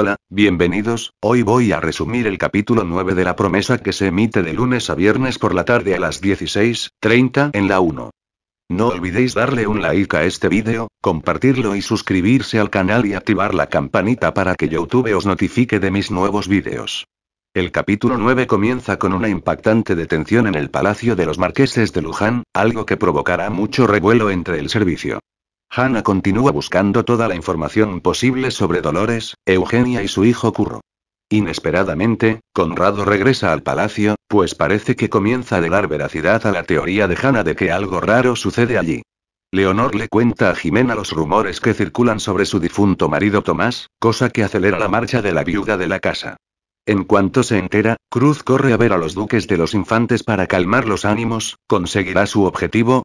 Hola, bienvenidos, hoy voy a resumir el capítulo 9 de la promesa que se emite de lunes a viernes por la tarde a las 16.30 en la 1. No olvidéis darle un like a este vídeo, compartirlo y suscribirse al canal y activar la campanita para que YouTube os notifique de mis nuevos vídeos. El capítulo 9 comienza con una impactante detención en el Palacio de los Marqueses de Luján, algo que provocará mucho revuelo entre el servicio. Hannah continúa buscando toda la información posible sobre Dolores, Eugenia y su hijo Curro. Inesperadamente, Conrado regresa al palacio, pues parece que comienza a dar veracidad a la teoría de Hannah de que algo raro sucede allí. Leonor le cuenta a Jimena los rumores que circulan sobre su difunto marido Tomás, cosa que acelera la marcha de la viuda de la casa. En cuanto se entera, Cruz corre a ver a los duques de los infantes para calmar los ánimos, conseguirá su objetivo,